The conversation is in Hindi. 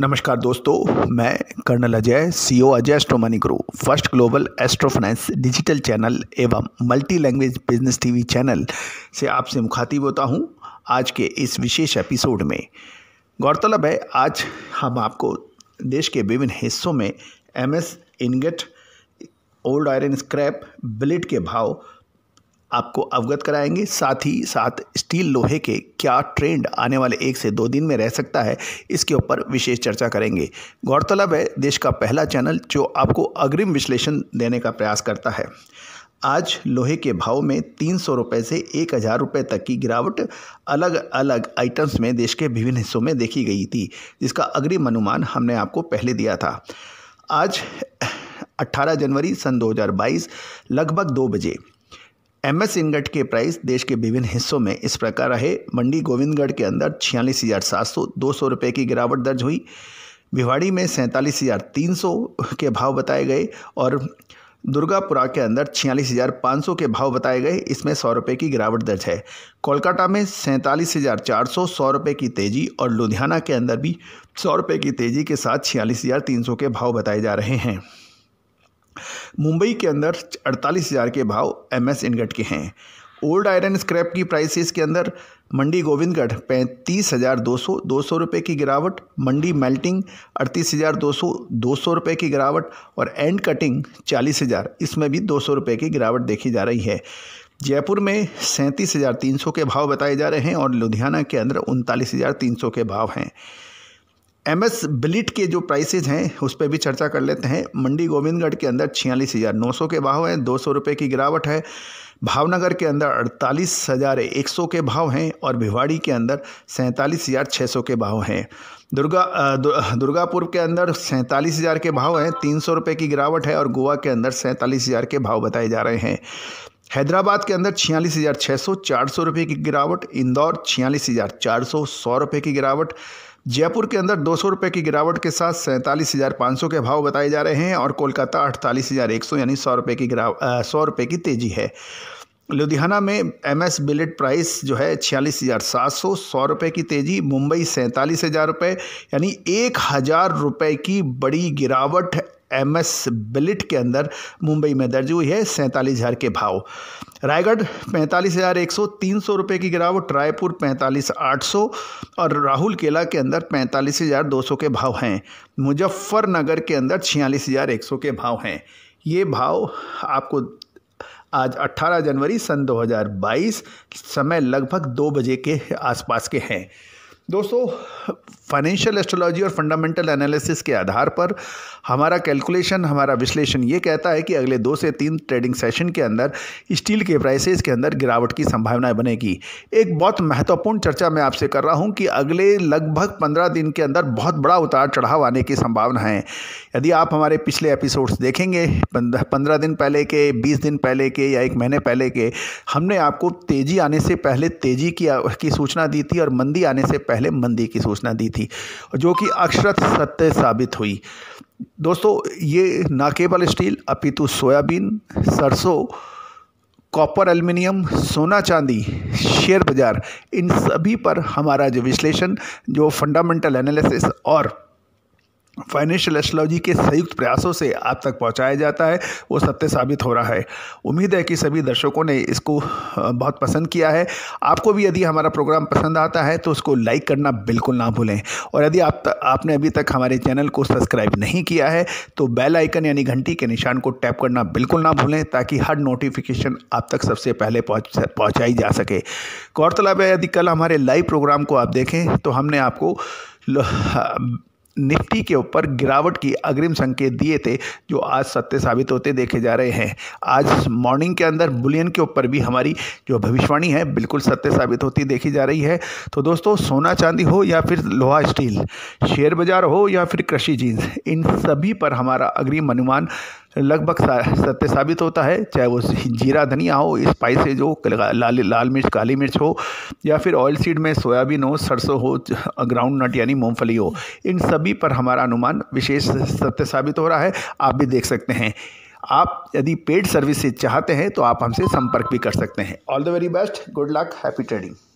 नमस्कार दोस्तों मैं colonel Ajay CEO e Ajay astro money group first global astro finance digital channel एवं multi language business TV channel से आपसे मुखातिब होता हूं आज के इस विशेष एपिसोड में गौरतलब है आज हम आपको देश के विभिन्न हिस्सों में M S ingot old iron scrap billet के भाव आपको अवगत कराएंगे साथ ही साथ स्टील लोहे के क्या ट्रेंड आने वाले एक से दो दिन में रह सकता है इसके ऊपर विशेष चर्चा करेंगे गौरतलब है देश का पहला चैनल जो आपको अग्रिम विश्लेषण देने का प्रयास करता है आज लोहे के भाव में तीन सौ रुपये से एक हज़ार रुपये तक की गिरावट अलग अलग आइटम्स में देश के विभिन्न हिस्सों में देखी गई थी जिसका अग्रिम अनुमान हमने आपको पहले दिया था आज 18 जनवरी सन 2022 लगभग दो बजे एम एस इनगट के प्राइस देश के विभिन्न हिस्सों में इस प्रकार रहे मंडी गोविंदगढ़ के अंदर छियालीस हज़ार सात सौ दो सौ रुपये की गिरावट दर्ज हुई भिवाड़ी में सैंतालीस हज़ार तीन सौ के भाव बताए गए और दुर्गापुरा के अंदर छियालीस हज़ार पाँच सौ के भाव बताए गए इसमें सौ रुपये की गिरावट दर्ज है कोलकाता में सैंतालीस हज़ार चार सौ सौ रुपये की तेज़ी और लुधियाना के अंदर भी सौ रुपये की तेज़ी के साथ छियालीस हज़ार तीन सौ के भाव बताए जा रहे हैं मुंबई के अंदर अड़तालीस हज़ार के भाव एम एस इनगट के हैं ओल्ड आयरन स्क्रैप की प्राइसेस के अंदर मंडी गोविंदगढ़ पैंतीस हज़ार दो सौ दो सौ रुपये की गिरावट मंडी मेल्टिंग अड़तीस हज़ार दो सौ दो सौ रुपये की गिरावट और एंड कटिंग चालीस हज़ार इसमें भी दो सौ रुपये की गिरावट देखी जा रही है जयपुर में सैंतीस हज़ार तीन सौ के भाव बताए जा रहे हैं और लुधियाना के अंदर उनतालीस हज़ार तीन सौ के भाव हैं एम एस बिलिट के जो प्राइसेज हैं उस पर भी चर्चा कर लेते हैं मंडी गोविंदगढ़ के अंदर छियालीस हज़ार नौ सौ के भाव हैं दो सौ रुपये की गिरावट है भावनगर के अंदर अड़तालीस हज़ार एक सौ के भाव हैं और भिवाड़ी के अंदर सैंतालीस हज़ार छः सौ के भाव हैं दुर्गा दु, दुर्गापुर के अंदर सैंतालीस हज़ार के भाव हैं तीन सौ रुपये की गिरावट है और गोवा के अंदर सैंतालीस हज़ार के भाव बताए जा रहे हैं हैदराबाद के अंदर छियालीस हज़ार छः सौ चार सौ रुपये की गिरावट इंदौर छियालीस हज़ार चार सौ सौ रुपये की गिरावट जयपुर के अंदर दो सौ रुपये की गिरावट के साथ सैंतालीस हज़ार पाँच सौ के भाव बताए जा रहे हैं और कोलकाता अड़तालीस हज़ार एक सौ यानी सौ रुपये की गिराव सौ रुपये की तेज़ी है लुधियाना में एम एस बिलेट प्राइस जो है छियालीस हज़ार सात सौ सौ रुपये की तेज़ी मुंबई सैंतालीस हज़ार रुपये यानी एक हज़ार रुपये की बड़ी गिरावट एम एस बिलिट के अंदर मुंबई में दर्ज हुई है सैंतालीस हज़ार के भाव रायगढ़ पैंतालीस हज़ार एक सौ तीन सौ रुपये की गिरावट रायपुर पैंतालीस आठ सौ और राहुल केला के अंदर पैंतालीस हज़ार दो सौ के भाव हैं मुजफ्फरनगर के अंदर छियालीस हज़ार एक सौ के भाव हैं ये भाव आपको आज 18 जनवरी सन 2022 समय लगभग दो बजे के आसपास के हैं दोस्तों फाइनेंशियल एस्ट्रोलॉजी और फंडामेंटल एनालिसिस के आधार पर हमारा कैलकुलेशन हमारा विश्लेषण ये कहता है कि अगले दो से तीन ट्रेडिंग सेशन के अंदर स्टील के प्राइसेस के अंदर गिरावट की संभावनाएं बनेगी एक बहुत महत्वपूर्ण चर्चा मैं आपसे कर रहा हूँ कि अगले लगभग पंद्रह दिन के अंदर बहुत बड़ा उतार चढ़ाव आने की संभावना है यदि आप हमारे पिछले एपिसोड्स देखेंगे पंद्रह दिन पहले के बीस दिन पहले के या एक महीने पहले के हमने आपको तेज़ी आने से पहले तेज़ी की, की सूचना दी थी और मंदी आने से पहले पहले मंदी की सूचना दी थी जो कि अक्षरत सत्य साबित हुई दोस्तों ये नाकेबल केवल स्टील अपितु सोयाबीन सरसों कॉपर एल्युमिनियम सोना चांदी शेयर बाज़ार इन सभी पर हमारा जो विश्लेषण जो फंडामेंटल एनालिसिस और फाइनेंशियल एस्ट्रोलॉजी के संयुक्त प्रयासों से आप तक पहुंचाया जाता है वो सत्य साबित हो रहा है उम्मीद है कि सभी दर्शकों ने इसको बहुत पसंद किया है आपको भी यदि हमारा प्रोग्राम पसंद आता है तो उसको लाइक करना बिल्कुल ना भूलें और यदि आप त, आपने अभी तक हमारे चैनल को सब्सक्राइब नहीं किया है तो बेल आइकन यानी घंटी के निशान को टैप करना बिल्कुल ना भूलें ताकि हर नोटिफिकेशन आप तक सबसे पहले पहुँचाई जा सके गौरतलब है यदि कल हमारे लाइव प्रोग्राम को आप देखें तो हमने आपको निफ्टी के ऊपर गिरावट की अग्रिम संकेत दिए थे जो आज सत्य साबित होते देखे जा रहे हैं आज मॉर्निंग के अंदर बुलियन के ऊपर भी हमारी जो भविष्यवाणी है बिल्कुल सत्य साबित होती देखी जा रही है तो दोस्तों सोना चांदी हो या फिर लोहा स्टील शेयर बाजार हो या फिर कृषि जींस इन सभी पर हमारा अग्रिम अनुमान लगभग सत्य साबित होता है चाहे वो जीरा धनिया हो स्पाइस हो लाल लाल मिर्च काली मिर्च हो या फिर ऑयल सीड में सोयाबीन हो सरसों हो ग्राउंड नट यानी मूँगफली हो इन सभी पर हमारा अनुमान विशेष सत्य साबित हो रहा है आप भी देख सकते हैं आप यदि पेड सर्विस से चाहते हैं तो आप हमसे संपर्क भी कर सकते हैं all the very best good luck happy trading